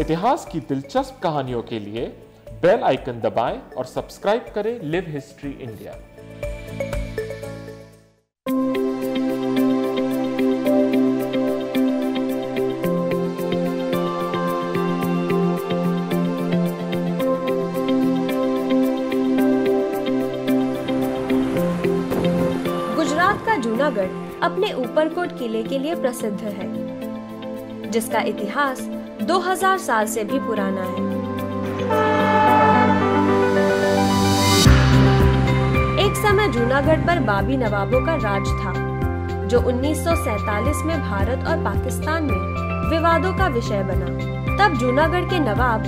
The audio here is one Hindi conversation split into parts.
इतिहास की दिलचस्प कहानियों के लिए बेल आइकन दबाएं और सब्सक्राइब करें लिव हिस्ट्री इंडिया गुजरात का जूनागढ़ अपने ऊपरकोट किले के लिए प्रसिद्ध है जिसका इतिहास 2000 साल से भी पुराना है एक समय जूनागढ़ पर बाबी नवाबों का राज था जो 1947 में भारत और पाकिस्तान में विवादों का विषय बना तब जूनागढ़ के नवाब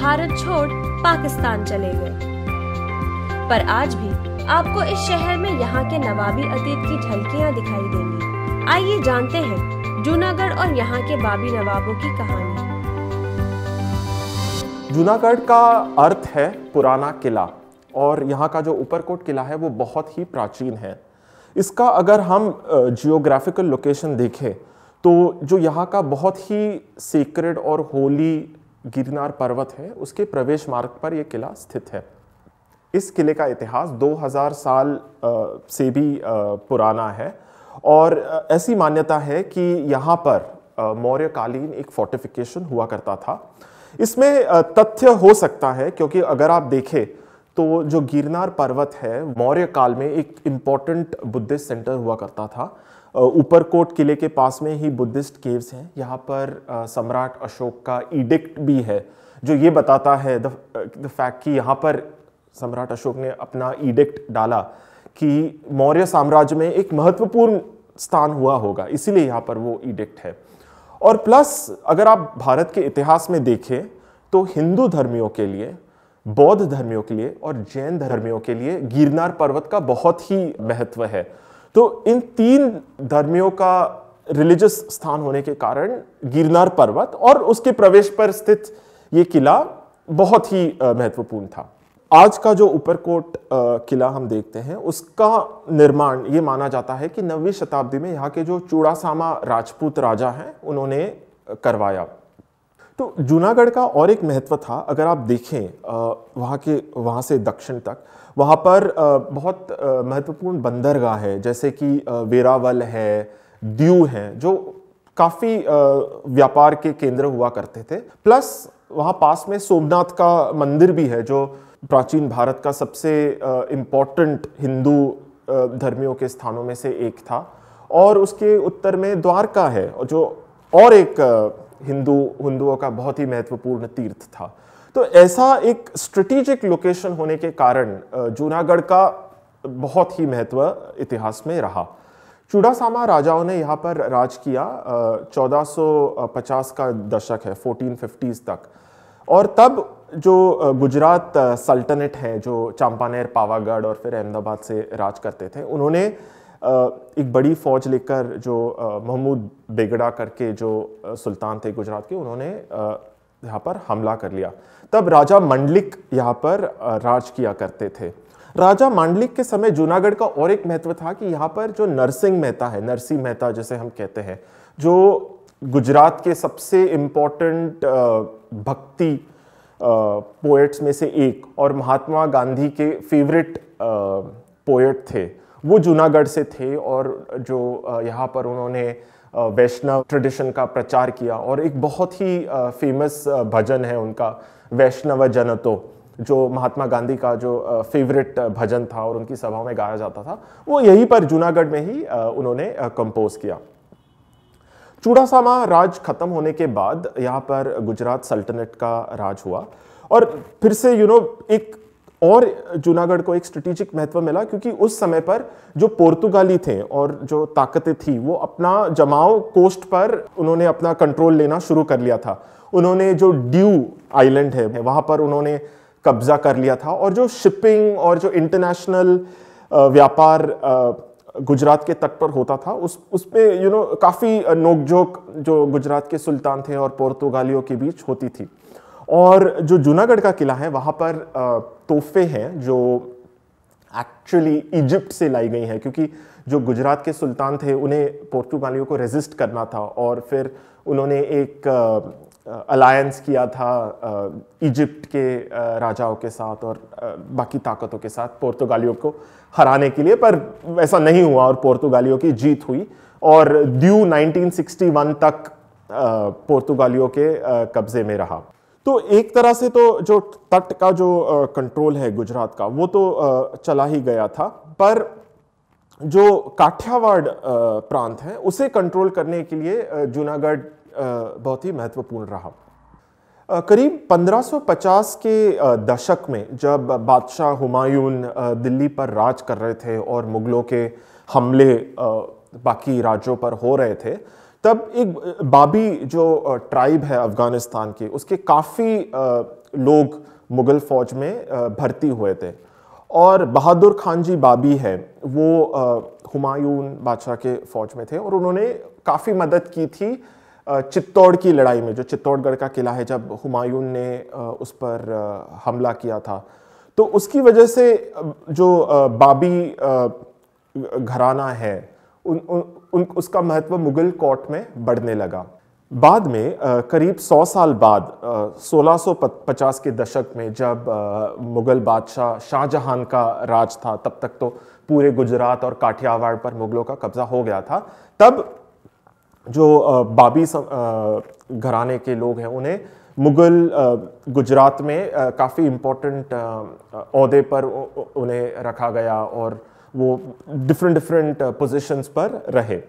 भारत छोड़ पाकिस्तान चले गए पर आज भी आपको इस शहर में यहाँ के नवाबी अतीत की झलकियाँ दिखाई देंगी आइए जानते हैं जूनागढ़ और यहाँ के बाबी नवाबों की कहानी जूनागढ़ का अर्थ है पुराना किला और यहाँ का जो ऊपरकोट किला है वो बहुत ही प्राचीन है इसका अगर हम जियोग्राफिकल लोकेशन देखें तो जो यहाँ का बहुत ही सीक्रेट और होली गिरनार पर्वत है उसके प्रवेश मार्ग पर यह किला स्थित है इस किले का इतिहास 2000 साल से भी पुराना है और ऐसी मान्यता है कि यहाँ पर मौर्यकालीन एक फोर्टिफिकेशन हुआ करता था इसमें तथ्य हो सकता है क्योंकि अगर आप देखें तो जो गिरनार पर्वत है मौर्य काल में एक इम्पॉर्टेंट बुद्धिस्ट सेंटर हुआ करता था ऊपरकोट किले के पास में ही बुद्धिस्ट केव्स हैं यहाँ पर सम्राट अशोक का इडिक्ट भी है जो ये बताता है द फैक्ट कि यहाँ पर सम्राट अशोक ने अपना इडिक्ट डाला कि मौर्य साम्राज्य में एक महत्वपूर्ण स्थान हुआ होगा इसीलिए यहाँ पर वो इडिक्ट है और प्लस अगर आप भारत के इतिहास में देखें तो हिंदू धर्मियों के लिए बौद्ध धर्मियों के लिए और जैन धर्मियों के लिए गिरनार पर्वत का बहुत ही महत्व है तो इन तीन धर्मियों का रिलीजियस स्थान होने के कारण गिरनार पर्वत और उसके प्रवेश पर स्थित ये किला बहुत ही महत्वपूर्ण था आज का जो ऊपरकोट किला हम देखते हैं उसका निर्माण ये माना जाता है कि नवीं शताब्दी में यहाँ के जो चूड़ासामा राजपूत राजा हैं उन्होंने करवाया तो जूनागढ़ का और एक महत्व था अगर आप देखें वहाँ के वहाँ से दक्षिण तक वहाँ पर बहुत महत्वपूर्ण बंदरगाह है जैसे कि वेरावल है दीव है जो काफ़ी व्यापार के केंद्र हुआ करते थे प्लस वहाँ पास में सोमनाथ का मंदिर भी है जो प्राचीन भारत का सबसे इम्पॉर्टेंट हिंदू धर्मियों के स्थानों में से एक था और उसके उत्तर में द्वारका है जो और एक हिंदू हिंदुओं का बहुत ही महत्वपूर्ण तीर्थ था तो ऐसा एक स्ट्रेटिजिक लोकेशन होने के कारण जूनागढ़ का बहुत ही महत्व इतिहास में रहा चूड़ासामा राजाओं ने यहाँ पर राज किया 1450 का दशक है 1450s तक और तब जो गुजरात सल्तनत है जो चंपानेर पावागढ़ और फिर अहमदाबाद से राज करते थे उन्होंने एक बड़ी फ़ौज लेकर जो महमूद बेगड़ा करके जो सुल्तान थे गुजरात के उन्होंने यहाँ पर हमला कर लिया तब राजा मंडलिक यहाँ पर राज किया करते थे राजा मांडलिक के समय जूनागढ़ का और एक महत्व था कि यहाँ पर जो नरसिंह मेहता है नरसिंह मेहता जैसे हम कहते हैं जो गुजरात के सबसे इम्पोर्टेंट भक्ति पोएट्स में से एक और महात्मा गांधी के फेवरेट पोएट थे वो जूनागढ़ से थे और जो यहाँ पर उन्होंने वैष्णव ट्रेडिशन का प्रचार किया और एक बहुत ही फेमस भजन है उनका वैष्णव जनतो जो महात्मा गांधी का जो फेवरेट भजन था और उनकी सभाओं में गाया जाता था वो यहीं पर जूनागढ़ में ही उन्होंने कंपोज किया चूड़ासामा राज खत्म होने के बाद यहाँ पर गुजरात सल्टनेट का राज हुआ और फिर से यू you नो know, एक और जूनागढ़ को एक स्ट्रेटेजिक महत्व मिला क्योंकि उस समय पर जो पोर्तुगाली थे और जो ताकतें थी वो अपना जमाव कोस्ट पर उन्होंने अपना कंट्रोल लेना शुरू कर लिया था उन्होंने जो ड्यू आइलैंड है वहाँ पर उन्होंने कब्जा कर लिया था और जो शिपिंग और जो इंटरनेशनल व्यापार गुजरात के तट पर होता था उस उसमें यू नो काफ़ी नोकझोंक जो गुजरात के सुल्तान थे और पुर्तगालियों के बीच होती थी और जो जूनागढ़ का किला है वहाँ पर तोहफे हैं जो एक्चुअली इजिप्ट से लाई गई हैं क्योंकि जो गुजरात के सुल्तान थे उन्हें पोर्तुगालियों को रेजिस्ट करना था और फिर उन्होंने एक अलायंस किया था इजिप्ट के राजाओं के साथ और बाकी ताकतों के साथ पुर्तगालियों को हराने के लिए पर ऐसा नहीं हुआ और पुर्तगालियों की जीत हुई और ड्यू 1961 तक पोर्तगालियों के कब्जे में रहा तो एक तरह से तो जो तट का जो कंट्रोल है गुजरात का वो तो चला ही गया था पर जो काठियावाड़ प्रांत है उसे कंट्रोल करने के लिए जूनागढ़ बहुत ही महत्वपूर्ण रहा करीब 1550 के दशक में जब बादशाह हुमायून दिल्ली पर राज कर रहे थे और मुगलों के हमले बाकी राज्यों पर हो रहे थे तब एक बाबी जो ट्राइब है अफ़गानिस्तान की उसके काफ़ी लोग मुग़ल फ़ौज में भर्ती हुए थे और बहादुर खान जी बाबी है वो हुमायूं बादशाह के फ़ौज में थे और उन्होंने काफ़ी मदद की थी चित्तौड़ की लड़ाई में जो चित्तौड़गढ़ का किला है जब हुमायूं ने उस पर हमला किया था तो उसकी वजह से जो बाबी घराना है उन, उन, उन उसका महत्व मुगल कोर्ट में बढ़ने लगा बाद में करीब 100 साल बाद 1650 के दशक में जब मुगल बादशाह शाहजहां का राज था तब तक तो पूरे गुजरात और काठियावाड़ पर मुगलों का कब्जा हो गया था तब जो बाबी घराने के लोग हैं उन्हें मुग़ल गुजरात में काफ़ी इम्पोर्टेंट अहदे पर उन्हें रखा गया और वो डिफरेंट डिफरेंट पोजीशंस पर रहे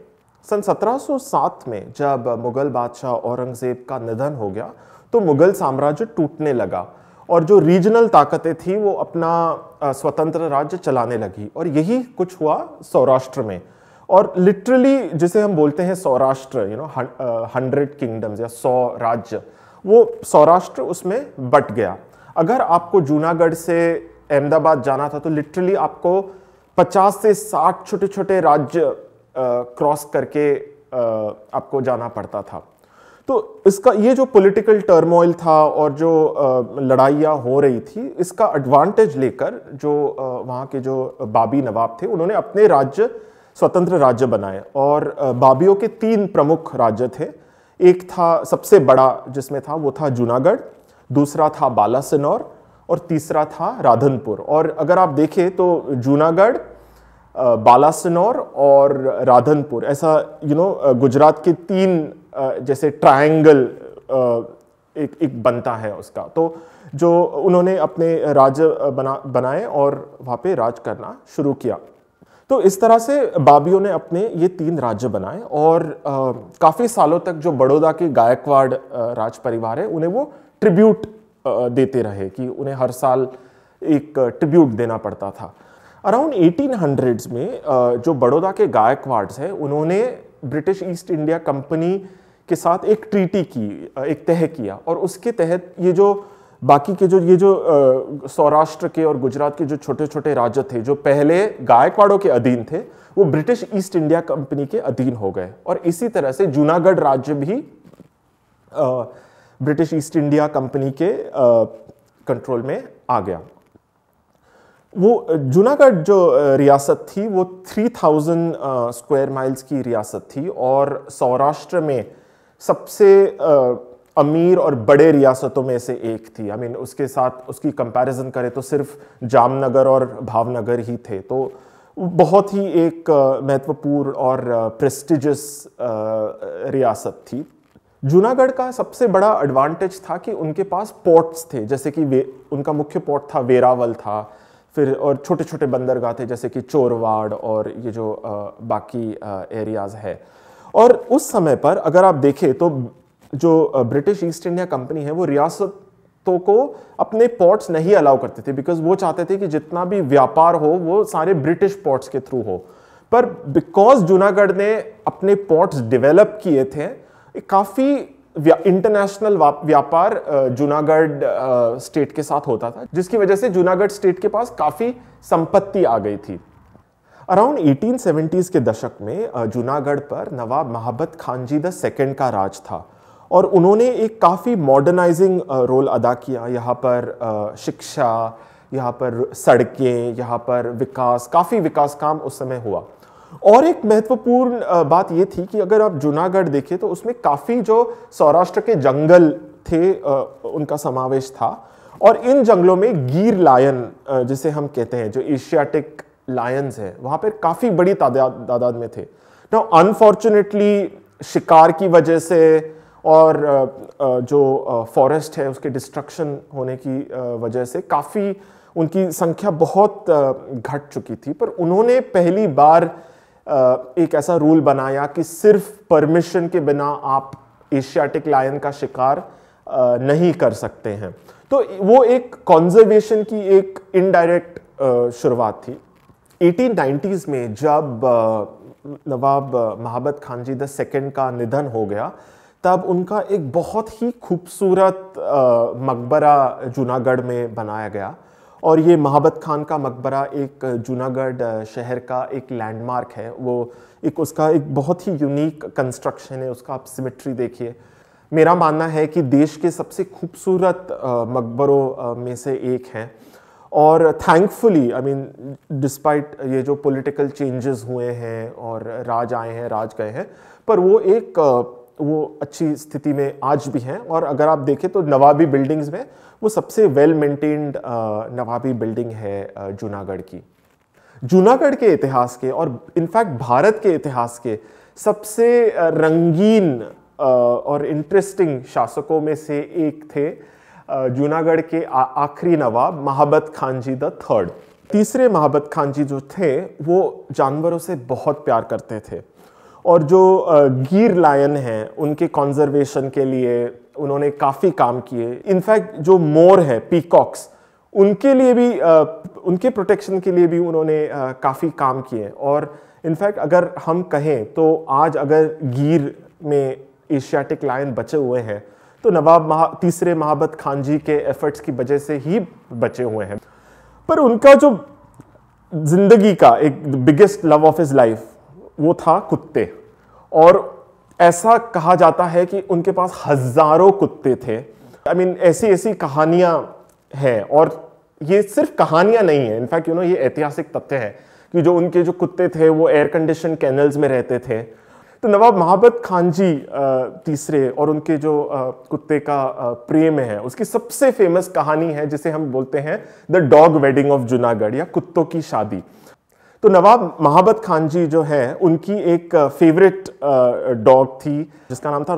सन 1707 में जब मुग़ल बादशाह औरंगज़ेब का निधन हो गया तो मुग़ल साम्राज्य टूटने लगा और जो रीजनल ताकतें थीं वो अपना स्वतंत्र राज्य चलाने लगी और यही कुछ हुआ सौराष्ट्र में और लिटरली जिसे हम बोलते हैं Saurashtra you know hundred kingdoms या सौ राज्य वो सौराष्ट्र उसमें बट गया अगर आपको जूनागढ़ से अहमदाबाद जाना था तो लिटरली आपको 50 से 60 छोटे छोटे राज्य क्रॉस करके आ, आपको जाना पड़ता था तो इसका ये जो पॉलिटिकल टर्मोइल था और जो लड़ाइयाँ हो रही थी इसका एडवांटेज लेकर जो आ, वहाँ के जो बाबी नवाब थे उन्होंने अपने राज्य स्वतंत्र राज्य बनाए और बाबियों के तीन प्रमुख राज्य थे एक था सबसे बड़ा जिसमें था वो था जूनागढ़ दूसरा था बालासनौर और तीसरा था राधनपुर और अगर आप देखें तो जूनागढ़ बालासनौर और राधनपुर ऐसा you you know know, Gujarat के तीन जैसे ट्रायंगल एक एक बनता है उसका तो जो उन्होंने अपने राज्य बना बनाए और वहाँ पे राज करना शुरू किया तो इस तरह से बाबियों ने अपने ये तीन राज्य बनाए और काफ़ी सालों तक जो बड़ौदा के गायकवाड़ राज परिवार है उन्हें वो ट्रिब्यूट देते रहे कि उन्हें हर साल एक ट्रिब्यूट देना पड़ता था अराउंड 1800s में जो बड़ौदा के गायकवाड्स हैं उन्होंने ब्रिटिश ईस्ट इंडिया कंपनी के साथ एक ट्रीटी की एक तह किया और उसके तहत ये जो बाकी के जो ये जो सौराष्ट्र के और गुजरात के जो छोटे छोटे राज्य थे जो पहले गायकवाड़ों के अधीन थे वो ब्रिटिश ईस्ट इंडिया कंपनी के अधीन हो गए और इसी तरह से जूनागढ़ राज्य भी ब्रिटिश ईस्ट इंडिया कंपनी के कंट्रोल में आ गया वो जूनागढ़ जो रियासत थी वो 3000 स्क्वायर माइल्स की रियासत थी और सौराष्ट्र में सबसे आ, अमीर और बड़े रियासतों में से एक थी आई I मीन mean, उसके साथ उसकी कंपैरिजन करें तो सिर्फ जामनगर और भावनगर ही थे तो बहुत ही एक महत्वपूर्ण और प्रेस्टिजस रियासत थी जूनागढ़ का सबसे बड़ा एडवांटेज था कि उनके पास पोर्ट्स थे जैसे कि वे उनका मुख्य पोर्ट था वेरावल था फिर और छोटे छोटे बंदरगाह थे जैसे कि चोरवाड़ और ये जो बाकी एरियाज़ है और उस समय पर अगर आप देखें तो जो ब्रिटिश ईस्ट इंडिया कंपनी है वो रियासतों को अपने पोर्ट्स नहीं अलाउ करते थे बिकॉज वो चाहते थे कि जितना भी व्यापार हो वो सारे ब्रिटिश पोर्ट्स के थ्रू हो पर बिकॉज जूनागढ़ ने अपने पोर्ट्स डेवलप किए थे काफ़ी इंटरनेशनल व्यापार जूनागढ़ स्टेट के साथ होता था जिसकी वजह से जूनागढ़ स्टेट के पास काफ़ी संपत्ति आ गई थी अराउंड 1870s के दशक में जूनागढ़ पर नवाब महाबत खानजी द सेकेंड का राज था और उन्होंने एक काफ़ी मॉडर्नाइजिंग रोल अदा किया यहाँ पर शिक्षा यहाँ पर सड़कें यहाँ पर विकास काफ़ी विकास काम उस समय हुआ और एक महत्वपूर्ण बात ये थी कि अगर आप जूनागढ़ देखें तो उसमें काफ़ी जो सौराष्ट्र के जंगल थे उनका समावेश था और इन जंगलों में गीर लायन जिसे हम कहते हैं जो एशियाटिक लायंस है वहाँ पर काफ़ी बड़ी तादाद तादाद में थे ना अनफॉर्चुनेटली शिकार की वजह से और जो फॉरेस्ट है उसके डिस्ट्रक्शन होने की वजह से काफ़ी उनकी संख्या बहुत घट चुकी थी पर उन्होंने पहली बार एक ऐसा रूल बनाया कि सिर्फ परमिशन के बिना आप एशियाटिक लायन का शिकार नहीं कर सकते हैं तो वो एक कॉन्जर्वेशन की एक इनडायरेक्ट शुरुआत थी 1890s में जब नवाब महाबत खान जी द सेकेंड का निधन हो गया तब उनका एक बहुत ही खूबसूरत मकबरा जूनागढ़ में बनाया गया और ये महाबत खान का मकबरा एक जूनागढ़ शहर का एक लैंडमार्क है वो एक उसका एक बहुत ही यूनिक कंस्ट्रक्शन है उसका आप सिमेट्री देखिए मेरा मानना है कि देश के सबसे खूबसूरत मकबरों में से एक हैं और थैंकफुली आई मीन डिस्पाइट ये जो पॉलिटिकल चेंजेस हुए हैं और राज आए हैं राज गए हैं पर वो एक वो अच्छी स्थिति में आज भी हैं और अगर आप देखें तो नवाबी बिल्डिंग्स में वो सबसे वेल मेंटेन्ड नवाबी बिल्डिंग है जूनागढ़ की जूनागढ़ के इतिहास के और इनफैक्ट भारत के इतिहास के सबसे रंगीन और इंटरेस्टिंग शासकों में से एक थे जूनागढ़ के आखिरी नवाब महाबत खान जी द थर्ड तीसरे महाबत खान जी जो थे वो जानवरों से बहुत प्यार करते थे और जो गिर लायन हैं उनके कॉन्जर्वेशन के लिए उन्होंने काफ़ी काम किए इनफैक्ट जो मोर है पीकॉक्स उनके लिए भी उनके प्रोटेक्शन के लिए भी उन्होंने काफ़ी काम किए और इनफैक्ट अगर हम कहें तो आज अगर गिर में एशियाटिक लायन बचे हुए हैं तो नवाब महा तीसरे महाबत खान जी के एफर्ट्स की वजह से ही बचे हुए हैं पर उनका जो जिंदगी का एक biggest love of his life वो था कुत्ते और ऐसा कहा जाता है कि उनके पास हज़ारों कुत्ते थे आई I मीन mean, ऐसी ऐसी कहानियाँ हैं और ये सिर्फ कहानियाँ नहीं है इनफैक्ट यू नो ये ऐतिहासिक तथ्य है कि जो उनके जो कुत्ते थे वो एयर कंडीशन कैनल्स में रहते थे तो नवाब महाबत खान जी तीसरे और उनके जो कुत्ते का प्रेम है उसकी सबसे फेमस कहानी है जिसे हम बोलते हैं the dog wedding of Junagadh या कुत्तों की शादी तो नवाब महाबत खान जी जो हैं उनकी एक फेवरेट डॉग थी जिसका नाम था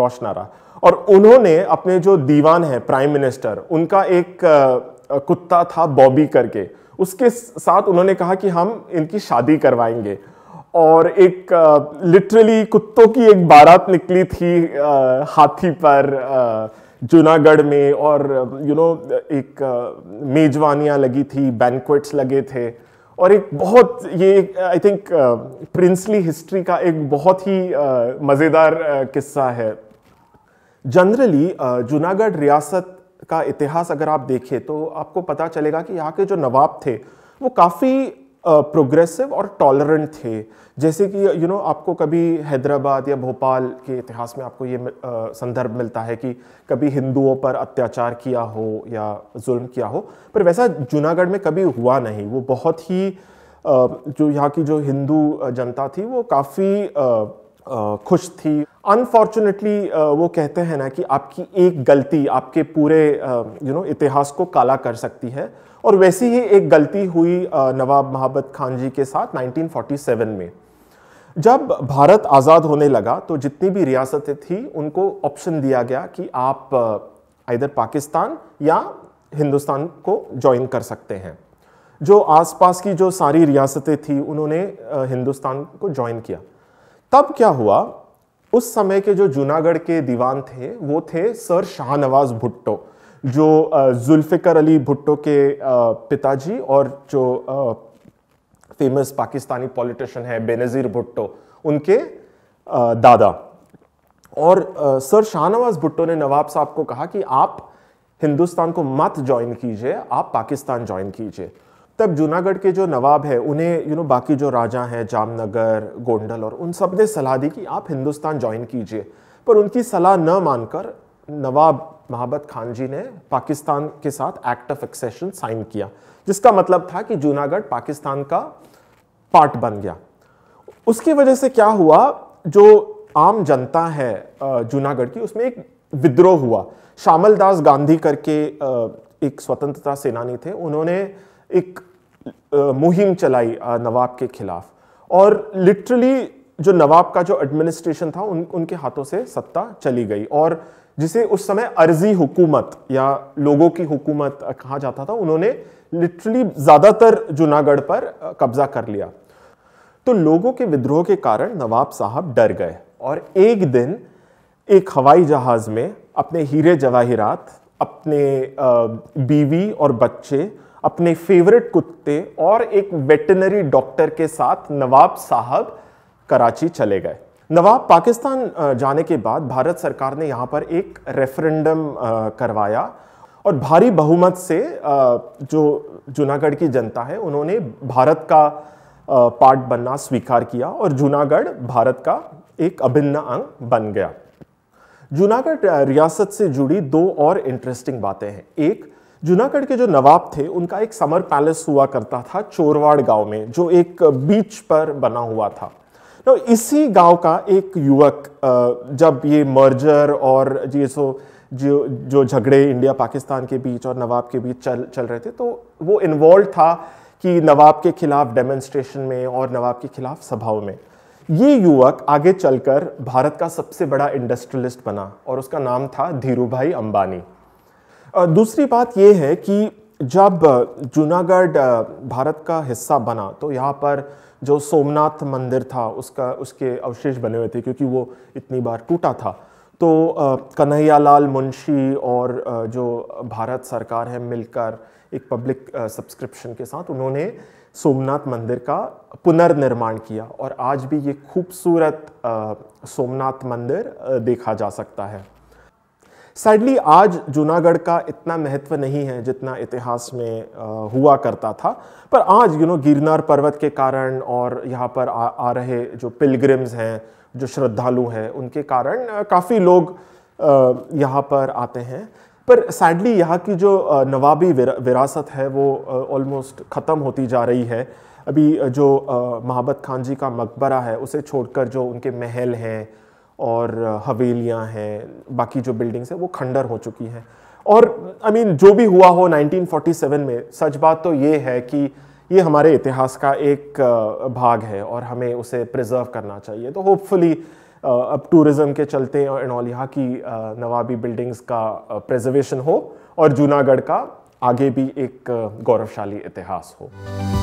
रोशनारा और उन्होंने अपने जो दीवान हैं प्राइम मिनिस्टर उनका एक कुत्ता था बॉबी करके उसके साथ उन्होंने कहा कि हम इनकी शादी करवाएंगे और एक लिटरली कुत्तों की एक बारात निकली थी आ, हाथी पर जूनागढ़ में और यू नो एक मेजवानियाँ लगी थी बैंकुट्स लगे थे और एक बहुत ये आई थिंक प्रिंसली हिस्ट्री का एक बहुत ही uh, मज़ेदार uh, किस्सा है जनरली uh, जूनागढ़ रियासत का इतिहास अगर आप देखें तो आपको पता चलेगा कि यहाँ के जो नवाब थे वो काफ़ी प्रोग्रेसिव और टॉलरेंट थे जैसे कि यू you नो know, आपको कभी हैदराबाद या भोपाल के इतिहास में आपको ये संदर्भ मिलता है कि कभी हिंदुओं पर अत्याचार किया हो या जुल्म किया हो पर वैसा जूनागढ़ में कभी हुआ नहीं वो बहुत ही जो यहाँ की जो हिंदू जनता थी वो काफ़ी खुश थी अनफॉर्चुनेटली वो कहते हैं ना कि आपकी एक गलती आपके पूरे यू नो इतिहास को काला कर सकती है और वैसी ही एक गलती हुई नवाब महाबत खान जी के साथ 1947 में जब भारत आज़ाद होने लगा तो जितनी भी रियासतें थी उनको ऑप्शन दिया गया कि आप इधर पाकिस्तान या हिंदुस्तान को ज्वाइन कर सकते हैं जो आसपास की जो सारी रियासतें थी उन्होंने हिंदुस्तान को ज्वाइन किया तब क्या हुआ उस समय के जो जूनागढ़ के दीवान थे वो थे सर शाहनवाज भुट्टो जो जुल्फ़िकर अली भुट्टो के पिताजी और जो फेमस पाकिस्तानी पॉलिटिशियन है बेनज़ीर भुट्टो उनके दादा और सर शाहनवाज भुट्टो ने नवाब साहब को कहा कि आप हिंदुस्तान को मत ज्वाइन कीजिए आप पाकिस्तान ज्वाइन कीजिए तब जूनागढ़ के जो नवाब है उन्हें यू नो बाकी जो राजा हैं जामनगर गोंडल और उन सब ने सलाह दी कि आप हिंदुस्तान ज्वाइन कीजिए पर उनकी सलाह न मानकर नवाब महाबत खान जी ने पाकिस्तान के साथ एक्ट ऑफ एक्सेशन साइन किया जिसका मतलब था कि जूनागढ़ पाकिस्तान का पार्ट बन गया उसकी वजह से क्या हुआ जो आम जनता है जूनागढ़ की उसमें एक विद्रोह हुआ श्यामल दास गांधी करके एक स्वतंत्रता सेनानी थे उन्होंने एक मुहिम चलाई नवाब के खिलाफ और लिटरली जो नवाब का जो एडमिनिस्ट्रेशन था उन उनके हाथों से सत्ता चली गई और जिसे उस समय अर्जी हुकूमत या लोगों की हुकूमत कहा जाता था उन्होंने लिटरली ज़्यादातर जूनागढ़ पर कब्जा कर लिया तो लोगों के विद्रोह के कारण नवाब साहब डर गए और एक दिन एक हवाई जहाज़ में अपने हीरे जवाहिरात अपने बीवी और बच्चे अपने फेवरेट कुत्ते और एक वेटनरी डॉक्टर के साथ नवाब साहब कराची चले गए नवाब पाकिस्तान जाने के बाद भारत सरकार ने यहाँ पर एक रेफरेंडम करवाया और भारी बहुमत से जो जूनागढ़ की जनता है उन्होंने भारत का पार्ट बनना स्वीकार किया और जूनागढ़ भारत का एक अभिन्न अंग बन गया जूनागढ़ रियासत से जुड़ी दो और इंटरेस्टिंग बातें हैं एक जूनागढ़ के जो नवाब थे उनका एक समर पैलेस हुआ करता था चोरवाड़ गांव में जो एक बीच पर बना हुआ था तो इसी गांव का एक युवक जब ये मर्जर और ये सो जो जो झगड़े इंडिया पाकिस्तान के बीच और नवाब के बीच चल चल रहे थे तो वो इन्वॉल्व था कि नवाब के खिलाफ डेमोन्स्ट्रेशन में और नवाब के खिलाफ सभाओं में ये युवक आगे चलकर भारत का सबसे बड़ा इंडस्ट्रियलिस्ट बना और उसका नाम था धीरू भाई अंबानी दूसरी बात यह है कि जब जूनागढ़ भारत का हिस्सा बना तो यहाँ पर जो सोमनाथ मंदिर था उसका उसके अवशेष बने हुए थे क्योंकि वो इतनी बार टूटा था तो कन्हैयालाल मुंशी और जो भारत सरकार है मिलकर एक पब्लिक सब्सक्रिप्शन के साथ उन्होंने सोमनाथ मंदिर का पुनर्निर्माण किया और आज भी ये खूबसूरत सोमनाथ मंदिर देखा जा सकता है सैडली आज जूनागढ़ का इतना महत्व नहीं है जितना इतिहास में आ, हुआ करता था पर आज यू नो गिरनार पर्वत के कारण और यहाँ पर आ, आ रहे जो पिलग्रिम्स हैं जो श्रद्धालु हैं उनके कारण काफ़ी लोग यहाँ पर आते हैं पर सैडली यहाँ की जो नवाबी विरासत है वो ऑलमोस्ट ख़त्म होती जा रही है अभी जो महाबत खान जी का मकबरा है उसे छोड़कर जो उनके महल हैं और हवेलियाँ हैं बाकी जो बिल्डिंग्स हैं वो खंडर हो चुकी हैं और आई I मीन mean, जो भी हुआ हो 1947 में सच बात तो ये है कि ये हमारे इतिहास का एक भाग है और हमें उसे प्रिजर्व करना चाहिए तो होपफुली अब टूरिज़्म के चलते और एंड यहाँ की नवाबी बिल्डिंग्स का प्रिजर्वेशन हो और जूनागढ़ का आगे भी एक गौरवशाली इतिहास हो